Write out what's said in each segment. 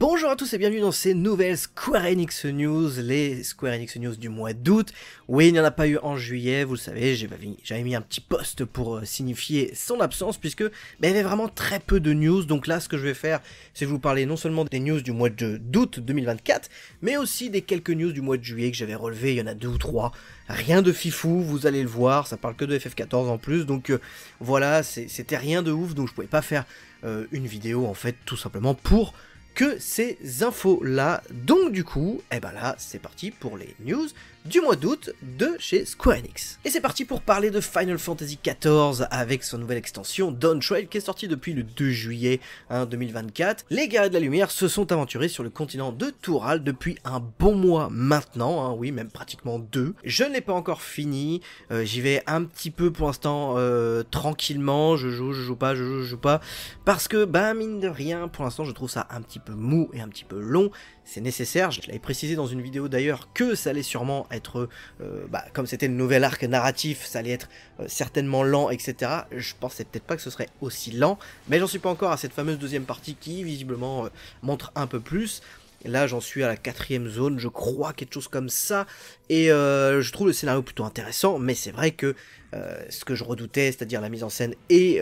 Bonjour à tous et bienvenue dans ces nouvelles Square Enix News, les Square Enix News du mois d'août. Oui, il n'y en a pas eu en juillet, vous le savez, j'avais mis un petit post pour euh, signifier son absence puisque ben, il y avait vraiment très peu de news. Donc là, ce que je vais faire, c'est vous parler non seulement des news du mois d'août 2024, mais aussi des quelques news du mois de juillet que j'avais relevées, il y en a deux ou trois. Rien de fifou, vous allez le voir, ça parle que de FF14 en plus, donc euh, voilà, c'était rien de ouf, donc je pouvais pas faire euh, une vidéo en fait tout simplement pour ces infos-là. Donc du coup, et eh ben là, c'est parti pour les news du mois d'août de chez Square Enix. Et c'est parti pour parler de Final Fantasy XIV avec sa nouvelle extension Dawn Trail qui est sortie depuis le 2 juillet 2024. Hein, Les guerriers de la lumière se sont aventurés sur le continent de Toural depuis un bon mois maintenant, hein, oui même pratiquement deux. Je ne l'ai pas encore fini, euh, j'y vais un petit peu pour l'instant euh, tranquillement, je joue, je joue pas, je joue, je joue pas, parce que bah mine de rien, pour l'instant je trouve ça un petit peu mou et un petit peu long, c'est nécessaire. Je l'avais précisé dans une vidéo d'ailleurs que ça allait sûrement être, euh, bah, comme c'était le nouvel arc narratif, ça allait être euh, certainement lent, etc. Je pensais peut-être pas que ce serait aussi lent, mais j'en suis pas encore à cette fameuse deuxième partie qui visiblement euh, montre un peu plus. Là, j'en suis à la quatrième zone, je crois, quelque chose comme ça. Et je trouve le scénario plutôt intéressant, mais c'est vrai que ce que je redoutais, c'est-à-dire la mise en scène et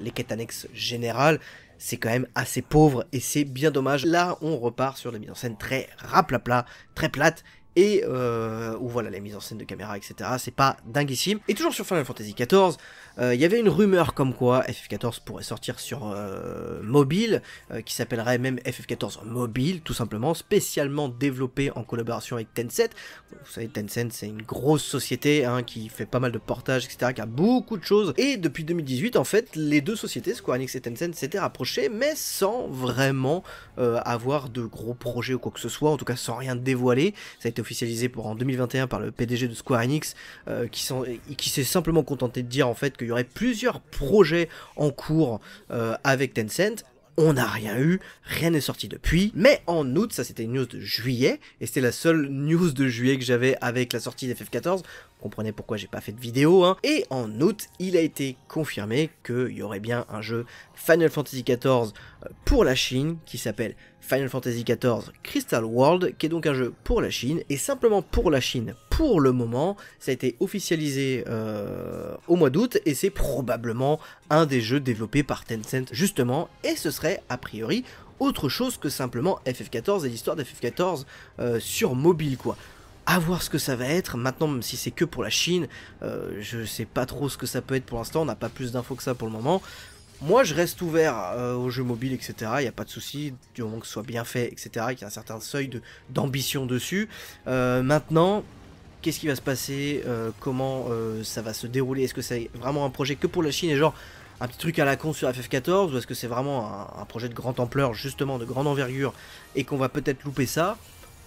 les quêtes annexes générales, c'est quand même assez pauvre et c'est bien dommage. Là, on repart sur des mise en scène très raplapla, très plate et euh, où voilà la mise en scène de caméra, etc. C'est pas dinguissime. Et toujours sur Final Fantasy XIV, il euh, y avait une rumeur comme quoi FF14 pourrait sortir sur euh, mobile, qui s'appellerait même FF14 mobile, tout simplement, spécialement développé en collaboration avec Tencent. Vous savez, Tencent, c'est une grosse société hein, qui fait pas mal de portages, etc., qui a beaucoup de choses. Et depuis 2018, en fait, les deux sociétés, Square Enix et Tencent, s'étaient rapprochées, mais sans vraiment avoir de gros projets ou quoi que ce soit, en tout cas sans rien dévoiler. Ça a été officialisé pour en 2021 par le PDG de Square Enix, euh, qui, s'est simplement contenté de dire en fait qu'il y aurait plusieurs projets en cours euh, avec Tencent on n'a rien eu, rien n'est sorti depuis. Mais en août, ça c'était une news de juillet, et c'était la seule news de juillet que j'avais avec la sortie d'FF14. Vous comprenez pourquoi j'ai pas fait de vidéo, hein. Et en août, il a été confirmé qu'il y aurait bien un jeu Final Fantasy XIV euh, pour la Chine qui s'appelle Final Fantasy XIV Crystal World, qui est donc un jeu pour la Chine, et simplement pour la Chine, pour le moment, ça a été officialisé euh, au mois d'août et c'est probablement un des jeux développés par Tencent justement et ce serait a priori autre chose que simplement FF14 et l'histoire d'FF14 euh, sur mobile quoi A voir ce que ça va être. Maintenant, même si c'est que pour la Chine, euh, je sais pas trop ce que ça peut être pour l'instant. On n'a pas plus d'infos que ça pour le moment. Moi, je reste ouvert euh, aux jeux mobiles, etc. Il n'y a pas de souci, du moment que ce soit bien fait, etc. Qu'il y a un certain seuil d'ambition dessus. maintenant, qu'est-ce qui va se passer, euh, comment euh, ça va se dérouler, est-ce que c'est vraiment un projet que pour la Chine et genre un petit truc à la con sur FF14 ou est-ce que c'est vraiment un, projet de grande ampleur justement, de grande envergure et qu'on va peut-être louper ça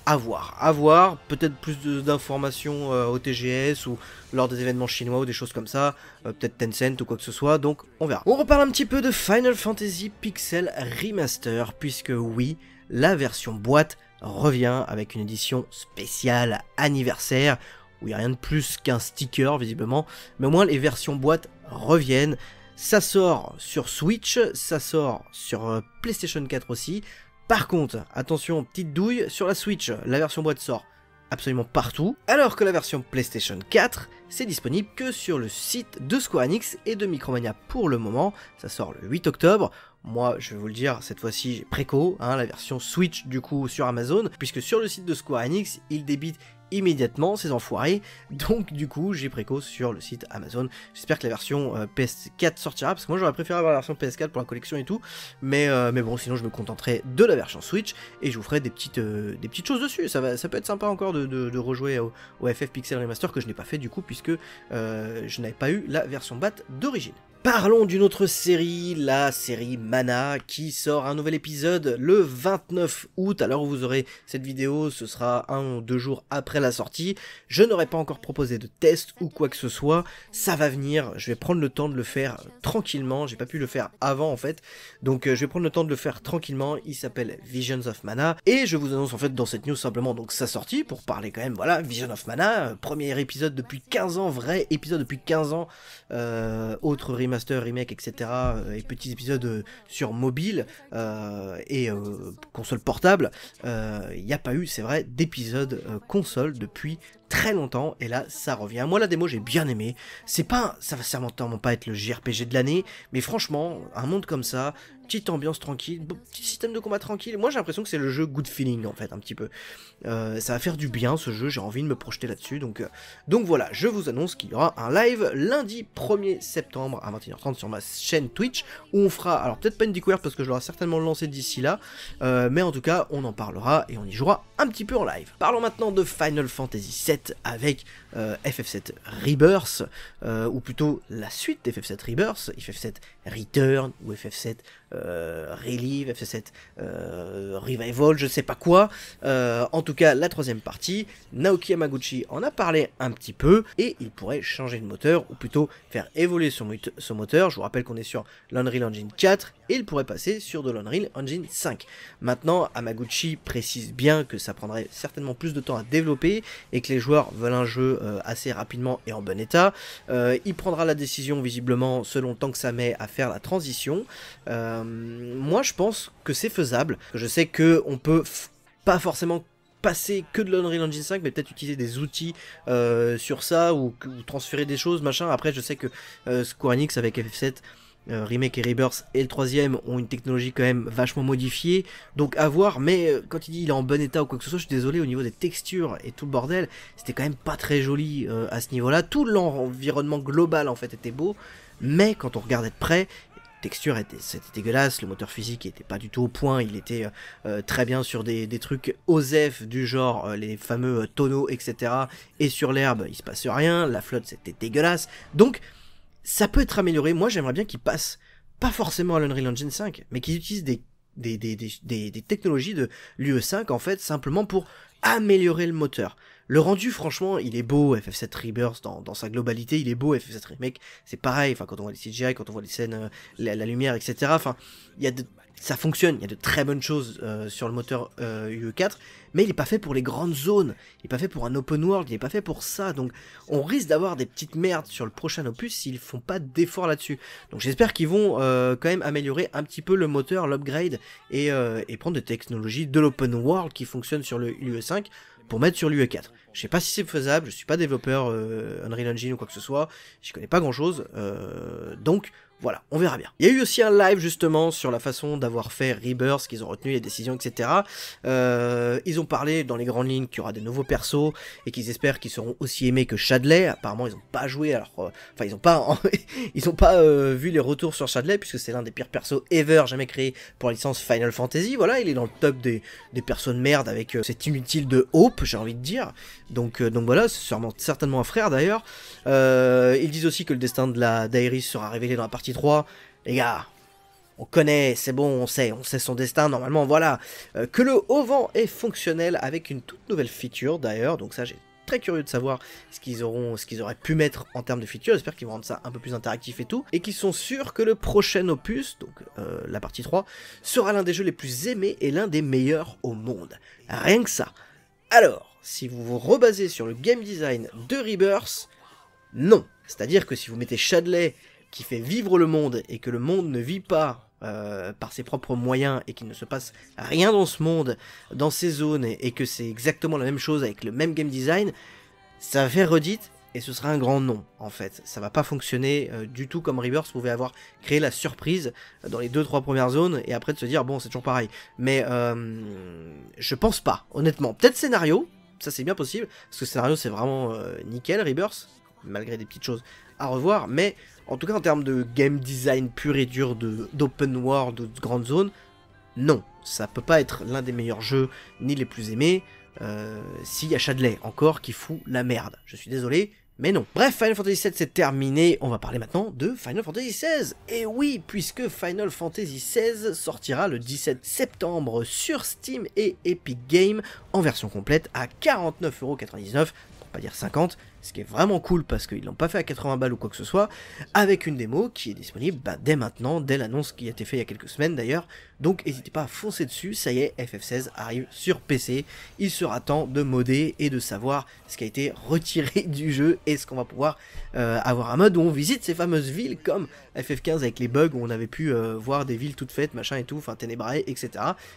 à voir, à voir, peut-être plus d'informations euh, au TGS ou lors des événements chinois ou des choses comme ça, peut-être Tencent ou quoi que ce soit, donc on verra. On reparle un petit peu de Final Fantasy Pixel Remaster, puisque oui, la version boîte revient avec une édition spéciale anniversaire où il n'y a rien de plus qu'un sticker visiblement, mais au moins les versions boîte reviennent. Ça sort sur Switch, ça sort sur euh, PlayStation 4 aussi. Par contre, attention, petite douille, sur la Switch, la version boîte sort absolument partout, alors que la version PlayStation 4, c'est disponible que sur le site de Square Enix et de Micromania pour le moment, ça sort le 8 octobre. Moi, je vais vous le dire, cette fois-ci, j'ai préco, hein, la version Switch du coup sur Amazon, puisque sur le site de Square Enix, il débite immédiatement ses enfoirés. Donc du coup, j'ai préco sur le site Amazon. J'espère que la version euh, PS4 sortira parce que moi j'aurais préféré avoir la version PS4 pour la collection et tout, mais euh, mais bon, sinon je me contenterai de la version Switch et je vous ferai des petites euh, des petites choses dessus. Ça va, ça peut être sympa encore de, rejouer au, FF Pixel Remaster que je n'ai pas fait du coup puisque je n'avais pas eu la version BAT d'origine. Parlons d'une autre série, la série Mana, qui sort un nouvel épisode le 29 août. Alors vous aurez cette vidéo, ce sera un ou deux jours après la sortie. Je n'aurai pas encore proposé de test ou quoi que ce soit. Ça va venir, je vais prendre le temps de le faire tranquillement. J'ai pas pu le faire avant en fait. Donc euh, je vais prendre le temps de le faire tranquillement. Il s'appelle Visions of Mana. Et je vous annonce en fait dans cette news simplement donc sa sortie pour parler quand même, voilà, Vision of Mana, euh, premier épisode depuis 15 ans, vrai épisode depuis 15 ans, euh, autre remake remaster, remake, etc. Euh, et petits épisodes euh, sur mobile euh, et console portable, il n'y a pas eu, c'est vrai, d'épisodes console depuis très longtemps et là ça revient. Moi la démo j'ai bien aimé. C'est pas ça va certainement pas être le JRPG de l'année, mais franchement, un monde comme ça, Petite ambiance tranquille, petit système de combat tranquille. Moi j'ai l'impression que c'est le jeu good feeling en fait un petit peu. Euh, ça va faire du bien ce jeu, j'ai envie de me projeter là-dessus. Donc, euh, donc voilà, je vous annonce qu'il y aura un live lundi 1er septembre à 21h30 sur ma chaîne Twitch où on fera, alors peut-être pas une découverte parce que je l'aurai certainement lancé d'ici là, euh, mais en tout cas on en parlera et on y jouera un petit peu en live. Parlons maintenant de Final Fantasy VII avec FF7 Rebirth, ou plutôt la suite d'FF7 Rebirth, FF7 Return ou FF7 euh, Relive, fc 7 euh, Revival, je sais pas quoi. Euh, en tout cas, la troisième partie, Naoki Amaguchi en a parlé un petit peu et il pourrait changer de moteur ou plutôt faire évoluer son, moteur. Je vous rappelle qu'on est sur l'Unreal Engine 4 et il pourrait passer sur de l'Unreal Engine 5. Maintenant, Amaguchi précise bien que ça prendrait certainement plus de temps à développer et que les joueurs veulent un jeu assez rapidement et en bon état. il prendra la décision visiblement selon le temps que ça met à faire la transition. Euh, moi, je pense que c'est faisable. Je sais que on peut pas forcément passer que de l'Unreal Engine 5, mais peut-être utiliser des outils euh, sur ça ou, transférer des choses, machin. Après, je sais que euh, Square Enix avec FF7 Remake et Rebirth et le troisième ont une technologie quand même vachement modifiée, donc à voir. Mais quand il dit il est en bon état ou quoi que ce soit, je suis désolé au niveau des textures et tout le bordel, c'était quand même pas très joli à ce niveau-là. Tout l'environnement global en fait était beau. Mais quand on regarde de près, texture était, c'était dégueulasse, le moteur physique était pas du tout au point, il était euh, euh, très bien sur des, trucs OSEF du genre euh, les fameux tonneaux, etc. Et sur l'herbe, il se passe rien, la flotte c'était dégueulasse. Donc, ça peut être amélioré. Moi, j'aimerais bien qu'ils passent, pas forcément à l'Unreal Engine 5, mais qu'ils utilisent des des, technologies de l'UE5 en fait simplement pour améliorer le moteur. Le rendu, franchement, il est beau, FF7 Rebirth, dans, sa globalité, il est beau, FF7 Remake, c'est pareil, enfin, quand on voit les CGI, quand on voit les scènes, euh, la, lumière, etc., enfin, il y a ça fonctionne, il y a de très bonnes choses euh, sur le moteur UE4, euh, mais il n'est pas fait pour les grandes zones, il n'est pas fait pour un open world, il n'est pas fait pour ça, donc on risque d'avoir des petites merdes sur le prochain opus s'ils font pas d'efforts là-dessus. Donc j'espère qu'ils vont quand même améliorer un petit peu le moteur, l'upgrade, et, et prendre des technologies de l'open world qui fonctionnent sur le UE5 pour mettre sur l'UE4. Je sais pas si c'est faisable, je suis pas développeur euh, Unreal Engine ou quoi que ce soit, je connais pas grand chose, euh, donc voilà, on verra bien. Il y a eu aussi un live justement sur la façon d'avoir fait Rebirth, qu'ils ont retenu les décisions, etc. Euh, ils ont parlé dans les grandes lignes qu'il y aura des nouveaux persos et qu'ils espèrent qu'ils seront aussi aimés que Shadley. Apparemment, ils n'ont pas joué, alors, euh, enfin, ils n'ont pas, ils ont pas euh, vu les retours sur Shadley puisque c'est l'un des pires persos ever jamais créé pour la licence Final Fantasy. Voilà, il est dans le top des, des persos de merde avec cet inutile de Hope, j'ai envie de dire. Donc, donc voilà, c'est certainement un frère d'ailleurs. ils disent aussi que le destin de la d'Airis sera révélé dans la partie 3. Les gars, on connaît, c'est bon, on sait, on sait son destin, normalement, voilà. Euh, que le haut est fonctionnel avec une toute nouvelle feature d'ailleurs, donc ça j'ai très curieux de savoir ce qu'ils auront, ce qu'ils auraient pu mettre en termes de feature, j'espère qu'ils vont rendre ça un peu plus interactif et tout, et qu'ils sont sûrs que le prochain opus, donc euh, la partie 3, sera l'un des jeux les plus aimés et l'un des meilleurs au monde. Rien que ça. Alors, si vous vous rebasez sur le game design de Rebirth, non. C'est-à-dire que si vous mettez Shadley qui fait vivre le monde et que le monde ne vit pas euh, par ses propres moyens et qu'il ne se passe rien dans ce monde, dans ces zones, et, que c'est exactement la même chose avec le même game design, ça va faire redite et ce sera un grand nom en fait. Ça va pas fonctionner euh, du tout comme Rebirth pouvait avoir créé la surprise euh, dans les deux trois premières zones et après de se dire bon c'est toujours pareil. Mais je pense pas, honnêtement. Peut-être scénario, ça c'est bien possible, parce que scénario c'est vraiment nickel Rebirth, malgré des petites choses à revoir, mais en tout cas en termes de game design pur et dur d'open world ou de grande zone, non, ça peut pas être l'un des meilleurs jeux ni les plus aimés. Euh, s'il y a Chadley encore qui fout la merde, je suis désolé, mais non. Bref, Final Fantasy VII c'est terminé, on va parler maintenant de Final Fantasy XVI. Et oui, puisque Final Fantasy XVI sortira le 17 septembre sur Steam et Epic Games en version complète à 49,99€, pour pas dire 50, ce qui est vraiment cool parce qu'ils l'ont pas fait à 80 balles ou quoi que ce soit, avec une démo qui est disponible bah, dès maintenant, dès l'annonce qui a été faite il y a quelques semaines d'ailleurs. Donc n'hésitez pas à foncer dessus, ça y est, FF16 arrive sur PC, il sera temps de modder et de savoir ce qui a été retiré du jeu et ce qu'on va pouvoir euh, avoir un mode où on visite ces fameuses villes comme FF15 avec les bugs où on avait pu euh, voir des villes toutes faites, machin et tout, enfin Ténébrae, etc.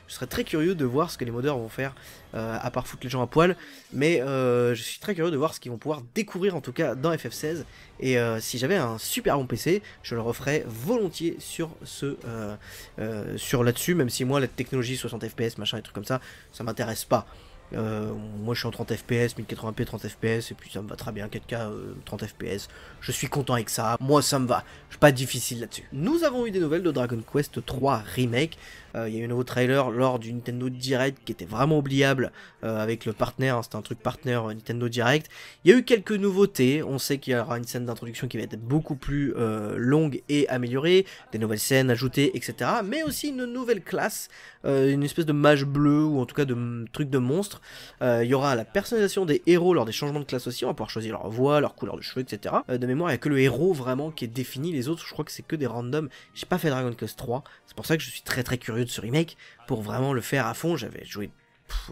Je serais très curieux de voir ce que les modeurs vont faire, euh, à part foutre les gens à poil, mais je suis très curieux de voir ce qu'ils vont pouvoir découvrir en tout cas dans FF16. Et euh, si j'avais un super bon PC, je le referais volontiers sur ce euh, euh, sur là-dessus, même si moi la technologie 60 FPS, machin et trucs comme ça, ça m'intéresse pas. Euh, moi je suis en 30 fps, 1080p 30 fps, et puis ça me va très bien, 4K 30 fps. Je suis content avec ça, moi ça me va, je suis pas difficile là-dessus. Nous avons eu des nouvelles de Dragon Quest 3 Remake. Euh, il y a eu un nouveau trailer lors du Nintendo Direct qui était vraiment oubliable euh, avec le partenaire, hein, c'était un truc partenaire Nintendo Direct. Il y a eu quelques nouveautés, on sait qu'il y aura une scène d'introduction qui va être beaucoup plus longue et améliorée, des nouvelles scènes ajoutées, etc. Mais aussi une nouvelle classe, une espèce de mage bleu ou en tout cas de truc de monstre euh, il y aura la personnalisation des héros lors des changements de classe aussi, on va pouvoir choisir leur voix, leur couleur de cheveux, etc. Euh, de mémoire, il n'y a que le héros vraiment qui est défini, les autres je crois que c'est que des randoms. J'ai pas fait Dragon Quest 3, c'est pour ça que je suis très très curieux de ce remake, pour vraiment le faire à fond, j'avais joué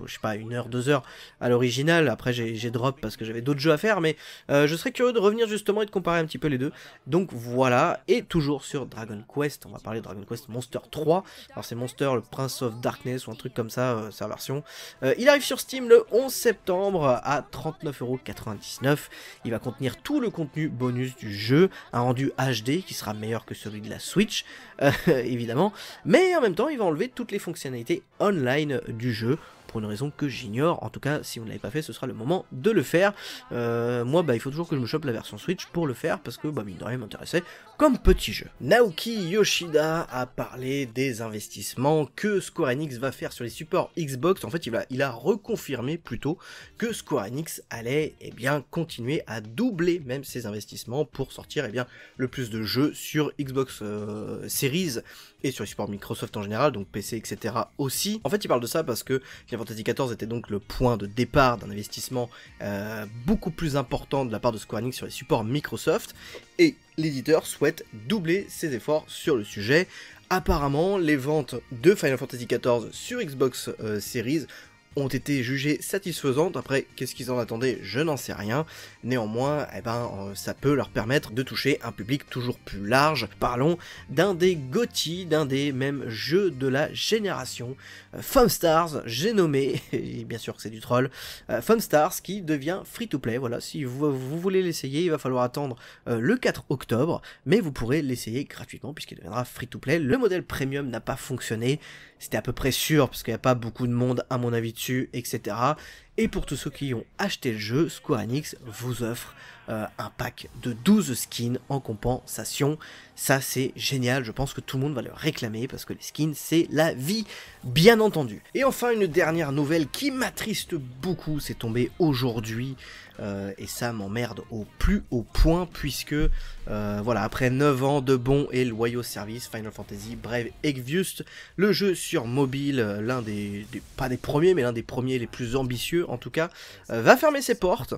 je sais pas, une heure, deux heures à l'original. Après, j'ai drop parce que j'avais d'autres jeux à faire, mais euh, je serais curieux de revenir justement et de comparer un petit peu les deux. Donc voilà, et toujours sur Dragon Quest, on va parler de Dragon Quest Monster 3. Alors c'est Monster, le Prince of Darkness ou un truc comme ça, euh, sa version. Euh, il arrive sur Steam le 11 septembre à 39,99€. Il va contenir tout le contenu bonus du jeu, un rendu HD qui sera meilleur que celui de la Switch, évidemment. Mais en même temps, il va enlever toutes les fonctionnalités online du jeu une raison que j'ignore. En tout cas, si vous ne l'avez pas fait, ce sera le moment de le faire. Euh, moi, bah, il faut toujours que je me chope la version Switch pour le faire parce que, bah, mine de rien, m'intéressait comme petit jeu. Naoki Yoshida a parlé des investissements que Square Enix va faire sur les supports Xbox. En fait, il a, il a reconfirmé plutôt que Square Enix allait, et eh bien, continuer à doubler même ses investissements pour sortir, et eh bien, le plus de jeux sur Xbox euh, Series et sur les supports Microsoft en général, donc PC, etc. aussi. En fait, il parle de ça parce que y a Fantasy XIV était donc le point de départ d'un investissement euh, beaucoup plus important de la part de Square Enix sur les supports Microsoft, et l'éditeur souhaite doubler ses efforts sur le sujet. Apparemment, les ventes de Final Fantasy XIV sur Xbox euh, Series ont été jugées satisfaisantes. Après, qu'est-ce qu'ils en attendaient Je n'en sais rien. Néanmoins, eh ben, euh, ça peut leur permettre de toucher un public toujours plus large. Parlons d'un des GOTY, d'un des mêmes jeux de la génération. Euh, Fun Stars, j'ai nommé, et bien sûr que c'est du troll, euh, Fun Stars qui devient free to play. Voilà, si vous, voulez l'essayer, il va falloir attendre le 4 octobre, mais vous pourrez l'essayer gratuitement puisqu'il deviendra free to play. Le modèle premium n'a pas fonctionné, c'était à peu près sûr parce qu'il n'y a pas beaucoup de monde à mon avis etc. Et pour tous ceux qui ont acheté le jeu, Square Enix vous offre euh, un pack de 12 skins en compensation. Ça c'est génial, je pense que tout le monde va le réclamer parce que les skins c'est la vie, bien entendu. Et enfin une dernière nouvelle qui m'attriste beaucoup, c'est tombé aujourd'hui euh, et ça m'emmerde au plus haut point puisque euh, voilà, après 9 ans de bons et loyaux services, Final Fantasy Brave Exvius, le jeu sur mobile, l'un des, pas des premiers mais l'un des premiers les plus ambitieux en tout cas, euh, va fermer ses portes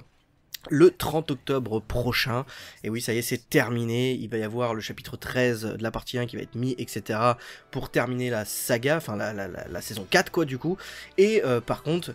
le 30 octobre prochain. Et oui, ça y est, c'est terminé. Il va y avoir le chapitre 13 de la partie 1 qui va être mis, etc. pour terminer la saga, enfin la, saison 4 quoi du coup. Et euh, par contre,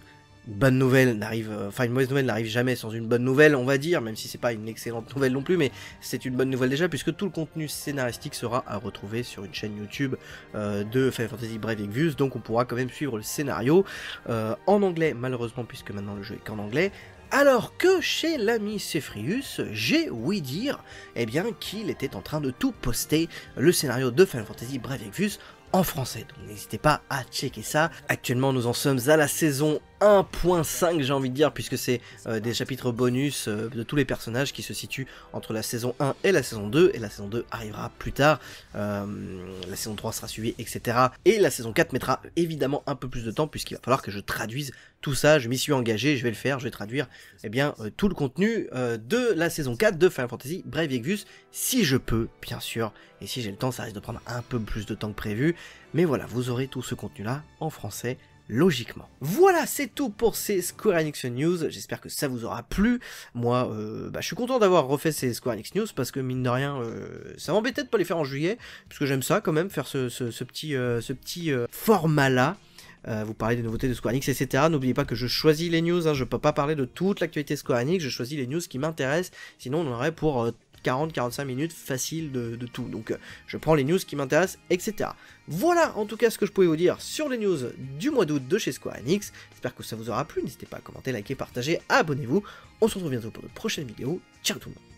bonne nouvelle n'arrive, euh, enfin une mauvaise nouvelle n'arrive jamais sans une bonne nouvelle, on va dire, même si c'est pas une excellente nouvelle non plus, mais c'est une bonne nouvelle déjà puisque tout le contenu scénaristique sera à retrouver sur une chaîne YouTube euh, de Final Fantasy Brave Views, donc on pourra quand même suivre le scénario euh, en anglais malheureusement puisque maintenant le jeu est qu'en anglais. Alors que chez l'ami Sefrius, j'ai ouï dire eh bien, qu'il était en train de tout poster le scénario de Final Fantasy Brave Views en français. Donc n'hésitez pas à checker ça. Actuellement, nous en sommes à la saison 1.5 j'ai envie de dire puisque c'est euh, des chapitres bonus euh, de tous les personnages qui se situent entre la saison 1 et la saison 2 et la saison 2 arrivera plus tard, euh, la saison 3 sera suivie etc. Et la saison 4 mettra évidemment un peu plus de temps puisqu'il va falloir que je traduise tout ça, je m'y suis engagé, je vais le faire, je vais traduire eh bien, tout le contenu de la saison 4 de Final Fantasy Brave Exvius si je peux bien sûr et si j'ai le temps ça risque de prendre un peu plus de temps que prévu mais voilà vous aurez tout ce contenu là en français logiquement. Voilà, c'est tout pour ces Square Enix News, j'espère que ça vous aura plu. Moi, euh, bah, je suis content d'avoir refait ces Square Enix News, parce que mine de rien, euh, ça m'embêtait de pas les faire en juillet, parce que j'aime ça quand même, faire ce, petit, euh, format-là. vous parlez des nouveautés de Square Enix, etc. N'oubliez pas que je choisis les news, je hein. je peux pas parler de toute l'actualité Square Enix, je choisis les news qui m'intéressent, sinon on aurait pour 40-45 minutes facile de, tout. Donc euh, je prends les news qui m'intéressent, etc. Voilà en tout cas ce que je pouvais vous dire sur les news du mois d'août de chez Square Enix. J'espère que ça vous aura plu. N'hésitez pas à commenter, liker, partager, abonnez-vous. On se retrouve bientôt pour de prochaines vidéos. Ciao tout le monde